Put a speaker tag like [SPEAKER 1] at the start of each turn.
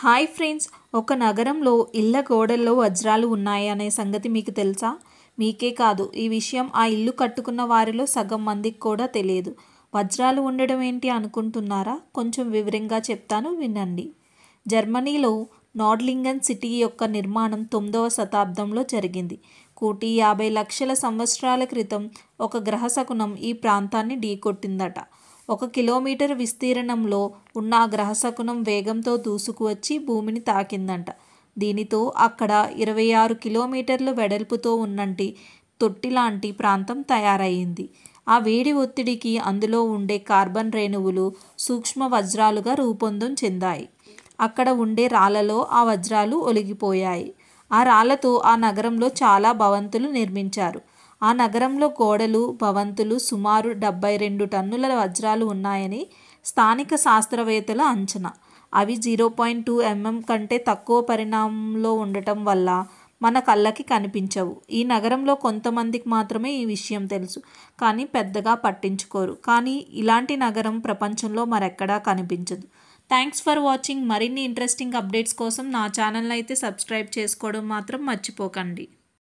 [SPEAKER 1] hi friends ఒక నగరంలో ఇళ్ల గోడల్లో వజ్రాలు ఉన్నాయనే సంగతి మీకు తెలుసా మీకే కాదు ఈ విషయం ఆ ఇల్లు కట్టుకున్న వారిలో సగం మందికి కూడా తెలియదు వజ్రాలు ఉండడం ఏంటి అనుకుంటున్నారా కొంచెం వివరంగా చెప్తాను వినండి జర్మనీలో నాడ్లింగన్ సిటీ యొక్క నిర్మాణం తొమ్మిదవ శతాబ్దంలో జరిగింది కోటి యాభై లక్షల సంవత్సరాల క్రితం ఒక గ్రహశకునం ఈ ప్రాంతాన్ని ఢీకొట్టిందట ఒక కిలోమీటర్ విస్తీర్ణంలో ఉన్న ఆ గ్రహశకునం వేగంతో దూసుకువచ్చి భూమిని తాకిందంట దీనితో అక్కడ ఇరవై ఆరు కిలోమీటర్లు వెడల్పుతో ఉన్నంటి తొట్టిలాంటి ప్రాంతం తయారయ్యింది ఆ వేడి ఒత్తిడికి అందులో ఉండే కార్బన్ రేణువులు సూక్ష్మ వజ్రాలుగా రూపొందం చెందాయి అక్కడ ఉండే రాళ్లలో ఆ వజ్రాలు ఒలిగిపోయాయి ఆ రాళ్లతో ఆ నగరంలో చాలా భవంతులు నిర్మించారు ఆ నగరంలో గోడలు భవంతులు సుమారు డెబ్బై రెండు టన్నుల వజ్రాలు ఉన్నాయని స్థానిక శాస్త్రవేత్తల అంచనా అవి జీరో పాయింట్ టూ ఎంఎం కంటే తక్కువ పరిణామంలో ఉండటం వల్ల మన కళ్ళకి కనిపించవు ఈ నగరంలో కొంతమందికి మాత్రమే ఈ విషయం తెలుసు కానీ పెద్దగా పట్టించుకోరు కానీ ఇలాంటి నగరం ప్రపంచంలో మరెక్కడా కనిపించదు థ్యాంక్స్ ఫర్ వాచింగ్ మరిన్ని ఇంట్రెస్టింగ్ అప్డేట్స్ కోసం నా ఛానల్ అయితే సబ్స్క్రైబ్ చేసుకోవడం మాత్రం మర్చిపోకండి